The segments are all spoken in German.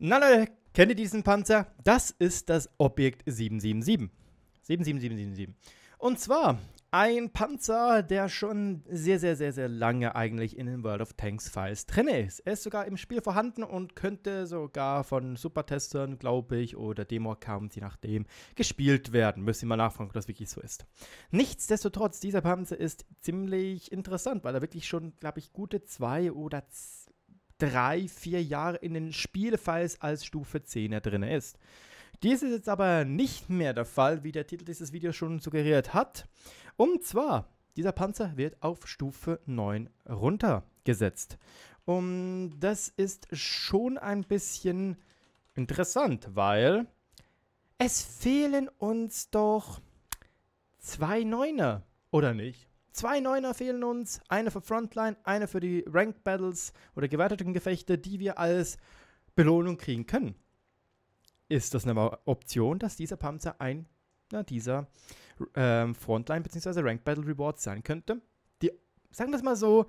Na Leute, kennt ihr diesen Panzer? Das ist das Objekt 777. 77777. Und zwar ein Panzer, der schon sehr, sehr, sehr, sehr lange eigentlich in den World of Tanks Files drin ist. Er ist sogar im Spiel vorhanden und könnte sogar von Supertestern, glaube ich, oder Demo-Accounts, je nachdem, gespielt werden. Müsst ihr mal nachfragen, ob das wirklich so ist. Nichtsdestotrotz, dieser Panzer ist ziemlich interessant, weil er wirklich schon, glaube ich, gute zwei oder zehn drei, vier Jahre in den Spielfiles als Stufe 10er drin ist. Dies ist jetzt aber nicht mehr der Fall, wie der Titel dieses Videos schon suggeriert hat. Und zwar, dieser Panzer wird auf Stufe 9 runtergesetzt. Und das ist schon ein bisschen interessant, weil es fehlen uns doch zwei Neuner, oder nicht? Zwei Neuner fehlen uns, eine für Frontline, eine für die Ranked Battles oder gewerteten Gefechte, die wir als Belohnung kriegen können. Ist das eine Option, dass dieser Panzer ein dieser ähm, Frontline- bzw. Ranked Battle Rewards sein könnte? Die, sagen wir es mal so,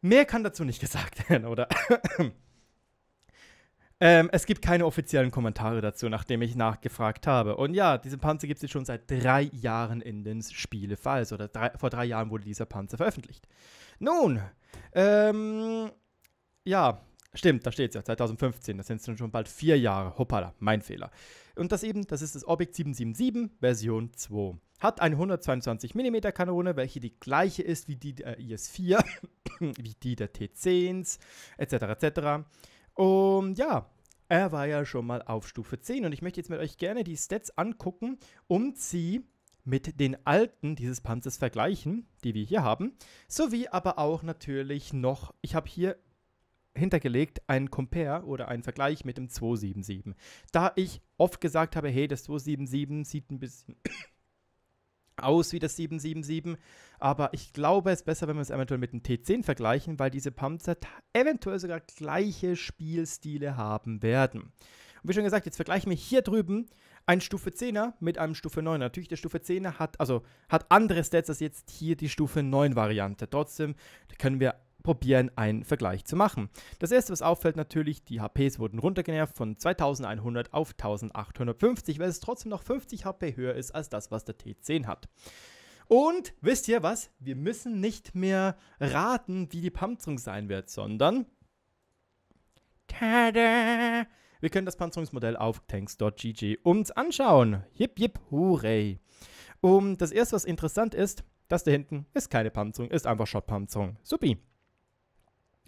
mehr kann dazu nicht gesagt werden, oder? Ähm, es gibt keine offiziellen Kommentare dazu, nachdem ich nachgefragt habe. Und ja, diese Panzer gibt es schon seit drei Jahren in den Spielefalls. Oder drei, vor drei Jahren wurde dieser Panzer veröffentlicht. Nun, ähm, ja, stimmt, da steht es ja, 2015. Das sind schon bald vier Jahre. Hoppala, mein Fehler. Und das eben, das ist das Objekt 777 Version 2. Hat eine 122mm Kanone, welche die gleiche ist wie die der IS-4, wie die der T-10s, etc. etc. Und ja, er war ja schon mal auf Stufe 10 und ich möchte jetzt mit euch gerne die Stats angucken und sie mit den alten dieses Panzers vergleichen, die wir hier haben, sowie aber auch natürlich noch, ich habe hier hintergelegt einen Compare oder einen Vergleich mit dem 277. Da ich oft gesagt habe, hey, das 277 sieht ein bisschen aus wie das 777, aber ich glaube, es ist besser, wenn wir es eventuell mit dem T10 vergleichen, weil diese Panzer eventuell sogar gleiche Spielstile haben werden. Und wie schon gesagt, jetzt vergleichen wir hier drüben ein Stufe 10er mit einem Stufe 9. er Natürlich, der Stufe 10er hat, also, hat andere Stats als jetzt hier die Stufe 9 Variante. Trotzdem können wir probieren, einen Vergleich zu machen. Das erste, was auffällt natürlich, die HPs wurden runtergenervt von 2100 auf 1850, weil es trotzdem noch 50 HP höher ist als das, was der T10 hat. Und wisst ihr was? Wir müssen nicht mehr raten, wie die Panzerung sein wird, sondern. Tada! Wir können das Panzerungsmodell auf tanks.gg uns anschauen. Jip, jip, hooray! Und das erste, was interessant ist, das da hinten ist keine Panzerung, ist einfach Shot-Panzerung. Supi.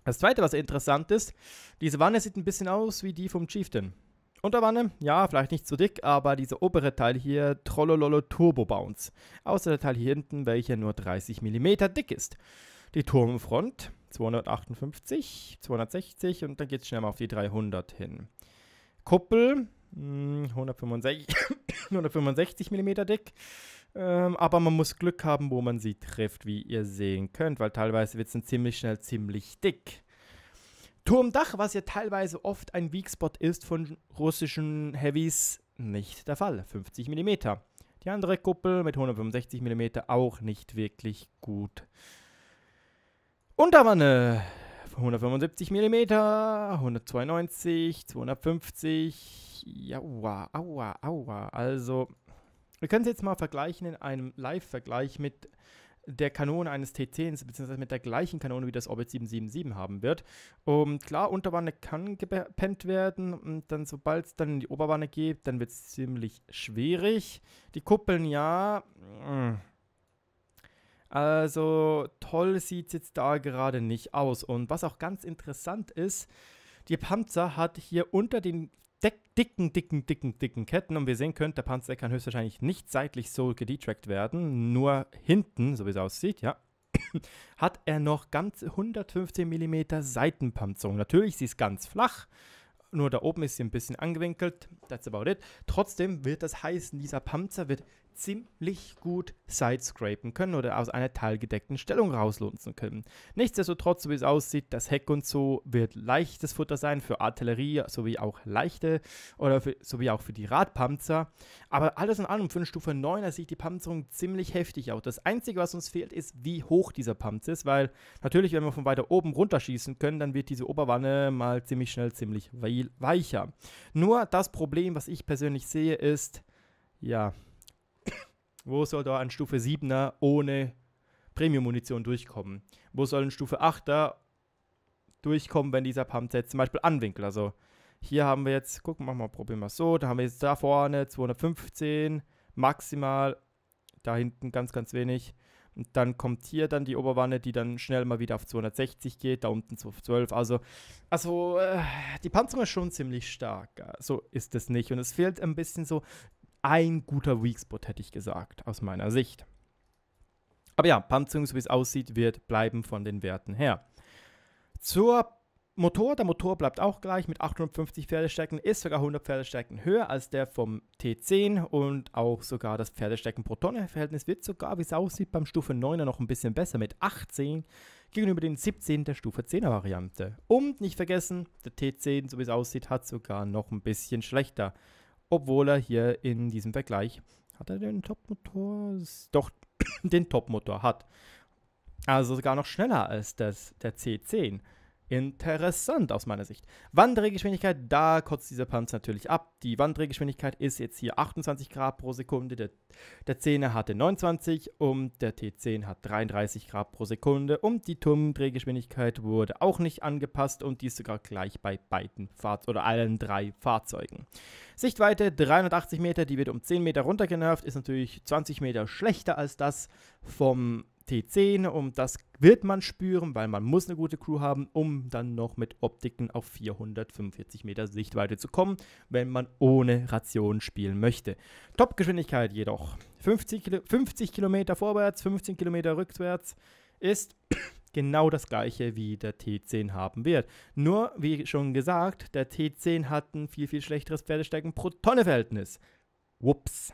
Das zweite, was interessant ist, diese Wanne sieht ein bisschen aus wie die vom Chieftain. Unterwanne, ja, vielleicht nicht so dick, aber dieser obere Teil hier, Trollololo Turbo Bounce. Außer der Teil hier hinten, welcher nur 30 mm dick ist. Die Turmfront, 258, 260 und dann geht es schnell mal auf die 300 hin. Kuppel, mh, 165, 165 mm dick. Ähm, aber man muss Glück haben, wo man sie trifft, wie ihr sehen könnt, weil teilweise wird es dann ziemlich schnell ziemlich dick. Turmdach, was ja teilweise oft ein Weakspot ist von russischen Heavies, nicht der Fall. 50 mm. Die andere Kuppel mit 165 mm auch nicht wirklich gut. Unterwanne 175 mm, 192, 250. Ja, aua, aua, aua. Also wir können es jetzt mal vergleichen in einem Live-Vergleich mit der Kanone eines T10s, beziehungsweise mit der gleichen Kanone, wie das Orbit 777 haben wird. Und klar, Unterwanne kann gepennt werden und dann, sobald es dann in die Oberwanne geht, dann wird es ziemlich schwierig. Die Kuppeln, ja. Hm. Also toll sieht es jetzt da gerade nicht aus. Und was auch ganz interessant ist, die Panzer hat hier unter den dicken, dicken, dicken, dicken Ketten. Und wir sehen können, der Panzer kann höchstwahrscheinlich nicht seitlich so gedetrackt werden, nur hinten, so wie es aussieht, ja, hat er noch ganze 115 mm Seitenpanzerung. Natürlich, sie ist ganz flach, nur da oben ist sie ein bisschen angewinkelt, that's about it. Trotzdem wird das heißen, dieser Panzer wird ziemlich gut sidescrapen können oder aus einer teilgedeckten Stellung rauslunzen können. Nichtsdestotrotz, so wie es aussieht, das Heck und so wird leichtes Futter sein für Artillerie sowie auch leichte oder für, sowie auch für die Radpanzer. Aber alles in allem für eine Stufe 9 sieht die Panzerung ziemlich heftig aus. Das Einzige, was uns fehlt, ist, wie hoch dieser Panzer ist, weil natürlich, wenn wir von weiter oben runterschießen können, dann wird diese Oberwanne mal ziemlich schnell ziemlich weicher. Nur das Problem, was ich persönlich sehe, ist, ja, wo soll da ein Stufe 7er ohne Premium-Munition durchkommen? Wo soll ein Stufe 8er durchkommen, wenn dieser Pump Pumpset zum Beispiel anwinkelt? Also hier haben wir jetzt, gucken, machen wir, probieren wir es so. Da haben wir jetzt da vorne 215 maximal, da hinten ganz, ganz wenig. Und dann kommt hier dann die Oberwanne, die dann schnell mal wieder auf 260 geht, da unten auf 12. Also, also äh, die Panzerung ist schon ziemlich stark. So ist es nicht. Und es fehlt ein bisschen so ein guter Weak Spot, hätte ich gesagt, aus meiner Sicht. Aber ja, Panzerung, so wie es aussieht, wird bleiben von den Werten her. Zur Motor, der Motor bleibt auch gleich mit 850 Pferdestärken, ist sogar 100 Pferdestärken höher als der vom T10 und auch sogar das Pferdestärken pro Tonne Verhältnis wird sogar, wie es aussieht, beim Stufe 9er noch ein bisschen besser mit 18 gegenüber den 17 der Stufe 10er Variante. Und nicht vergessen, der T10, so wie es aussieht, hat sogar noch ein bisschen schlechter obwohl er hier in diesem Vergleich, hat er den Topmotor? Doch, den Topmotor hat. Also sogar noch schneller als das, der C10 interessant aus meiner Sicht. Wanddrehgeschwindigkeit, da kotzt dieser Panzer natürlich ab. Die Wanddrehgeschwindigkeit ist jetzt hier 28 Grad pro Sekunde, der, der 10er hatte 29 und der T10 hat 33 Grad pro Sekunde und die Turmdrehgeschwindigkeit wurde auch nicht angepasst und die ist sogar gleich bei beiden Fahrzeugen oder allen drei Fahrzeugen. Sichtweite 380 Meter, die wird um 10 Meter runtergenervt, ist natürlich 20 Meter schlechter als das vom T10 und das wird man spüren, weil man muss eine gute Crew haben, um dann noch mit Optiken auf 445 Meter Sichtweite zu kommen, wenn man ohne Ration spielen möchte. Topgeschwindigkeit jedoch 50, 50 Kilometer vorwärts, 15 Kilometer rückwärts ist genau das gleiche wie der T10 haben wird. Nur, wie schon gesagt, der T10 hat ein viel, viel schlechteres Pferdesteigen pro Tonne Verhältnis. Whoops.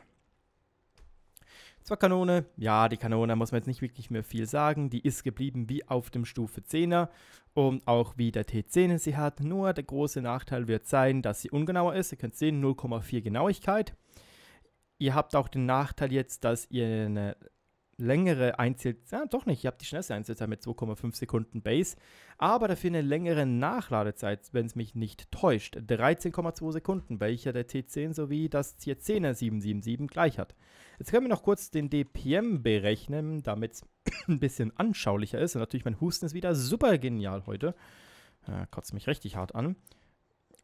Zur Kanone, ja, die Kanone muss man jetzt nicht wirklich mehr viel sagen. Die ist geblieben wie auf dem Stufe 10er und auch wie der T10 sie hat. Nur der große Nachteil wird sein, dass sie ungenauer ist. Ihr könnt sehen, 0,4 Genauigkeit. Ihr habt auch den Nachteil jetzt, dass ihr eine längere Einzelzeit, Ja, doch nicht, ihr habt die schnellste Einzelzeit mit 2,5 Sekunden Base, aber dafür eine längere Nachladezeit, wenn es mich nicht täuscht. 13,2 Sekunden, welcher der T10 sowie das T10er 777 gleich hat. Jetzt können wir noch kurz den DPM berechnen, damit es ein bisschen anschaulicher ist. Und natürlich, mein Husten ist wieder super genial heute. Ja, kotzt mich richtig hart an.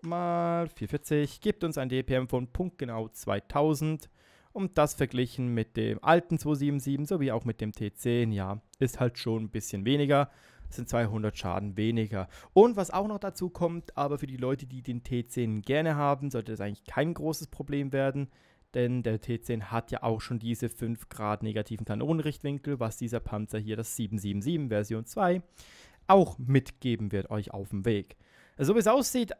Mal 440 gibt uns ein DPM von punktgenau 2000. Und das verglichen mit dem alten 277 sowie auch mit dem T10, ja, ist halt schon ein bisschen weniger. Das sind 200 Schaden weniger. Und was auch noch dazu kommt, aber für die Leute, die den T10 gerne haben, sollte das eigentlich kein großes Problem werden denn der T10 hat ja auch schon diese 5 Grad negativen Kanonenrichtwinkel, was dieser Panzer hier, das 777 Version 2, auch mitgeben wird euch auf dem Weg. So also, wie es aussieht,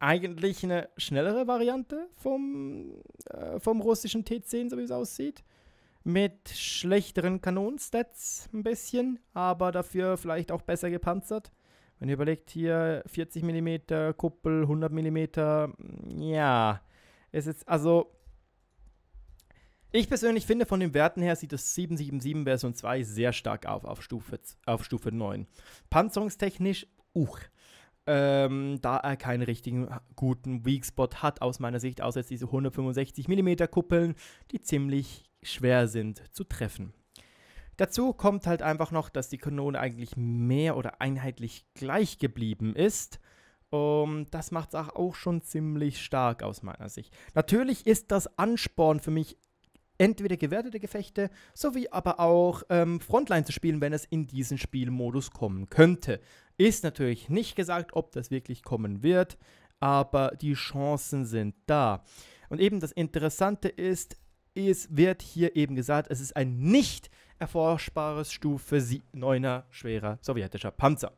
eigentlich eine schnellere Variante vom, äh, vom russischen T10, so wie es aussieht. Mit schlechteren Kanonenstats ein bisschen, aber dafür vielleicht auch besser gepanzert. Wenn ihr überlegt, hier 40 mm Kuppel, 100 mm, ja, es ist also. Ich persönlich finde, von den Werten her sieht das 777 Version 2 sehr stark auf, auf Stufe, auf Stufe 9. Panzerungstechnisch, uch ähm, da er keinen richtigen guten Weak Spot hat aus meiner Sicht, außer jetzt diese 165 mm Kuppeln, die ziemlich schwer sind zu treffen. Dazu kommt halt einfach noch, dass die Kanone eigentlich mehr oder einheitlich gleich geblieben ist. Um, ähm, das macht es auch schon ziemlich stark aus meiner Sicht. Natürlich ist das Ansporn für mich entweder gewertete Gefechte sowie aber auch ähm, Frontline zu spielen, wenn es in diesen Spielmodus kommen könnte. Ist natürlich nicht gesagt, ob das wirklich kommen wird, aber die Chancen sind da. Und eben das Interessante ist, es wird hier eben gesagt, es ist ein nicht erforschbares Stufe 9er schwerer sowjetischer Panzer.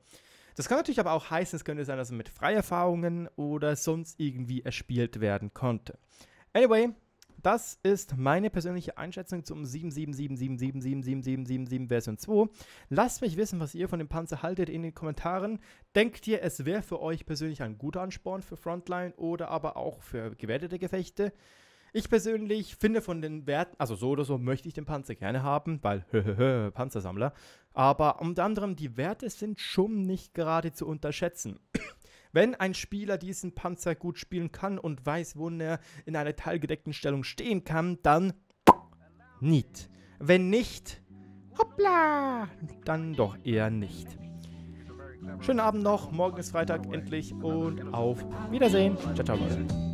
Das kann natürlich aber auch heißen, es könnte sein, dass er mit Freierfahrungen oder sonst irgendwie erspielt werden konnte. Anyway, das ist meine persönliche Einschätzung zum 77777777777 Version 2. Lasst mich wissen, was ihr von dem Panzer haltet in den Kommentaren. Denkt ihr, es wäre für euch persönlich ein guter Ansporn für Frontline oder aber auch für gewertete Gefechte? Ich persönlich finde von den Werten, also so oder so möchte ich den Panzer gerne haben, weil Panzersammler. Aber unter anderem die Werte sind schon nicht gerade zu unterschätzen. Wenn ein Spieler diesen Panzer gut spielen kann und weiß, wo er in einer teilgedeckten Stellung stehen kann, dann nicht. Wenn nicht, hoppla, dann doch eher nicht. Schönen Abend noch, morgen ist Freitag endlich und auf Wiedersehen. Ciao, ciao, Leute.